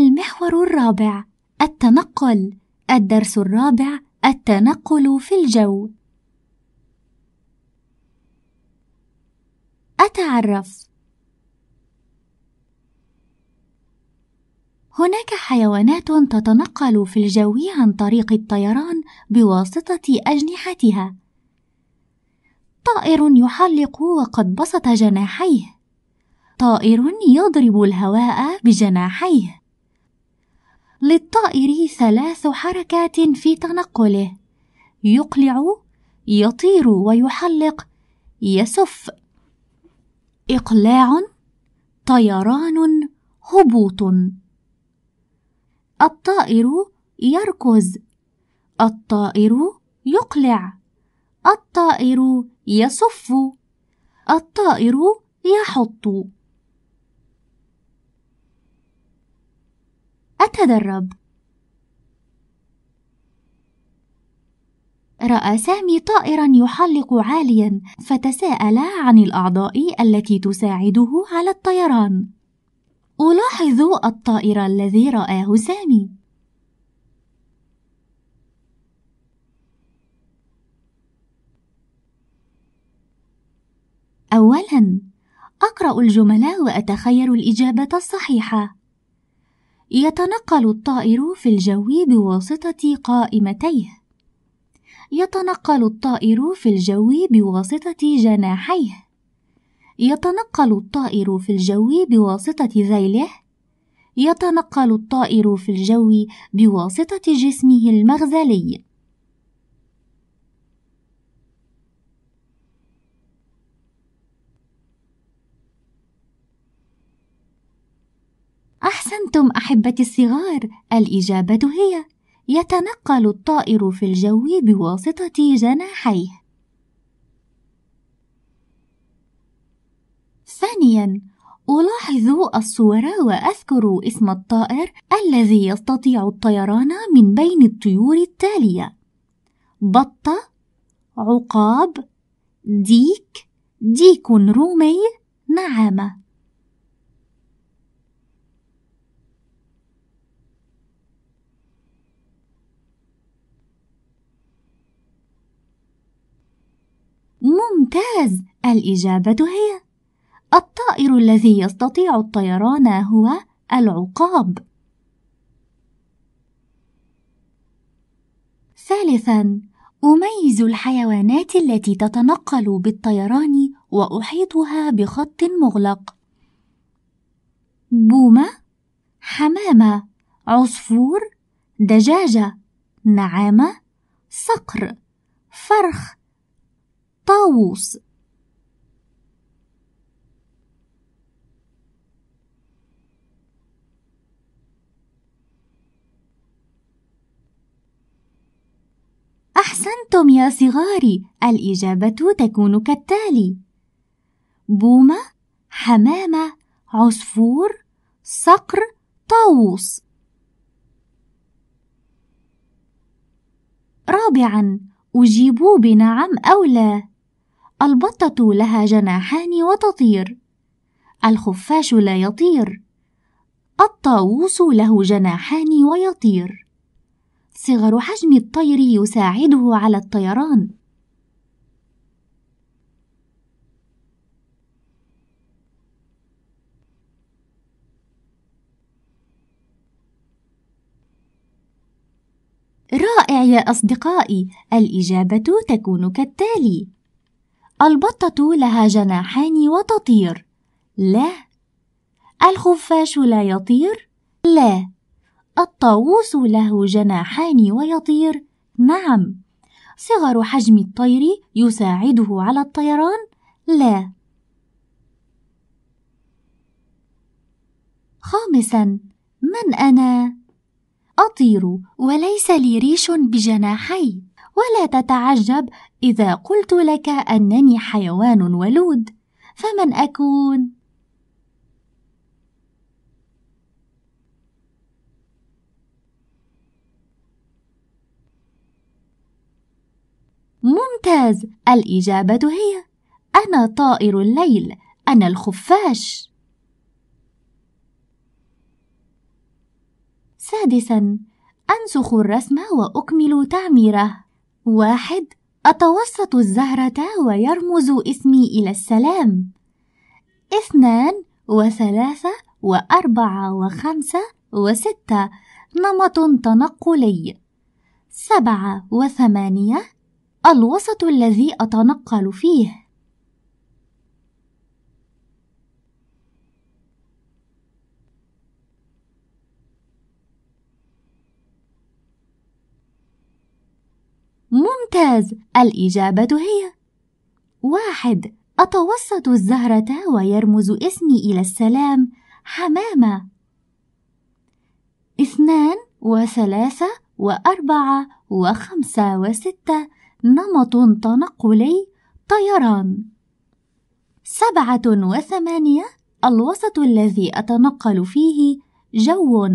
المحور الرابع التنقل الدرس الرابع التنقل في الجو أتعرف هناك حيوانات تتنقل في الجو عن طريق الطيران بواسطة أجنحتها. طائر يحلق وقد بسط جناحيه. طائر يضرب الهواء بجناحيه. للطائر ثلاث حركات في تنقله يقلع يطير ويحلق يسف اقلاع طيران هبوط الطائر يركز الطائر يقلع الطائر يصف الطائر يحط أتدرب. رأى سامي طائرا يحلق عاليا فتساءل عن الأعضاء التي تساعده على الطيران. ألاحظ الطائر الذي رآه سامي. أولا أقرأ الجمل وأتخيل الإجابة الصحيحة يتنقل الطائر في الجو بواسطة قائمتيه. يتنقل الطائر في الجو بواسطة جناحيه. يتنقل الطائر في الجو بواسطة ذيله. يتنقل الطائر في الجو بواسطة جسمه المغزلي. احسنتم احبتي الصغار الاجابه هي يتنقل الطائر في الجو بواسطه جناحيه ثانيا ألاحظ الصور وأذكر اسم الطائر الذي يستطيع الطيران من بين الطيور التالية: بطة، عقاب، ديك، ديك رومي، نعامة. ممتاز الإجابة هي الطائر الذي يستطيع الطيران هو العقاب ثالثا أميز الحيوانات التي تتنقل بالطيران وأحيطها بخط مغلق بومة حمامة عصفور دجاجة نعامة صقر فرخ طاووس أحسنتم يا صغاري الإجابة تكون كالتالي بومة حمامة عصفور صقر طاووس رابعا أجيبوا بنعم أو لا البطة لها جناحان وتطير الخفاش لا يطير الطاووس له جناحان ويطير صغر حجم الطير يساعده على الطيران رائع يا اصدقائي الاجابه تكون كالتالي البطة لها جناحان وتطير لا الخفاش لا يطير لا الطاووس له جناحان ويطير نعم صغر حجم الطير يساعده على الطيران لا خامسا من انا اطير وليس لي ريش بجناحي ولا تتعجب إذا قلت لك أنني حيوان ولود، فمن أكون؟ ممتاز، الإجابة هي: أنا طائر الليل، أنا الخفاش. سادساً، أنسخ الرسم وأكمل تعميره. واحد أتوسط الزهرة ويرمز اسمي إلى السلام اثنان وثلاثة وأربعة وخمسة وستة نمط تنقلي سبعة وثمانية الوسط الذي أتنقل فيه ممتاز الإجابة هي واحد أتوسط الزهرة ويرمز اسمي إلى السلام حمامة اثنان وثلاثة وأربعة وخمسة وستة نمط تنقلي طيران سبعة وثمانية الوسط الذي أتنقل فيه جو